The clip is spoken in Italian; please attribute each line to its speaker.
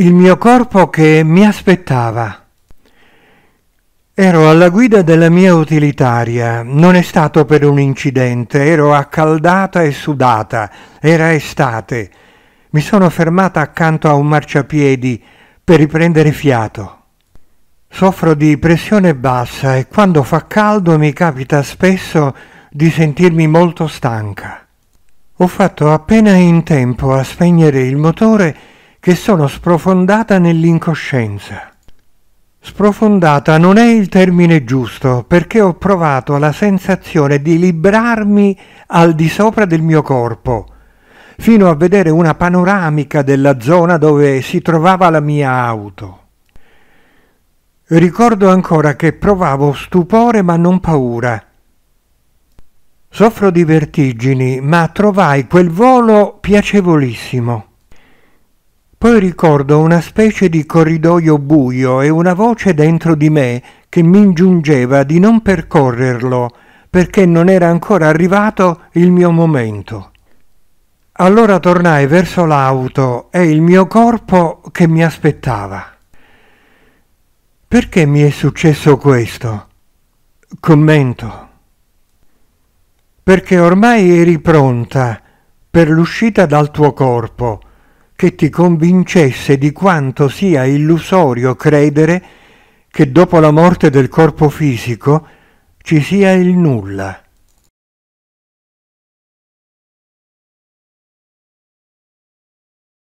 Speaker 1: il mio corpo che mi aspettava. Ero alla guida della mia utilitaria, non è stato per un incidente, ero accaldata e sudata, era estate. Mi sono fermata accanto a un marciapiedi per riprendere fiato. Soffro di pressione bassa e quando fa caldo mi capita spesso di sentirmi molto stanca. Ho fatto appena in tempo a spegnere il motore che sono sprofondata nell'incoscienza. Sprofondata non è il termine giusto perché ho provato la sensazione di librarmi al di sopra del mio corpo, fino a vedere una panoramica della zona dove si trovava la mia auto. Ricordo ancora che provavo stupore ma non paura. Soffro di vertigini, ma trovai quel volo piacevolissimo. Poi ricordo una specie di corridoio buio e una voce dentro di me che mi ingiungeva di non percorrerlo perché non era ancora arrivato il mio momento. Allora tornai verso l'auto e il mio corpo che mi aspettava. Perché mi è successo questo? Commento. Perché ormai eri pronta per l'uscita dal tuo corpo che ti convincesse di quanto sia illusorio credere che dopo la morte del corpo fisico ci sia il nulla.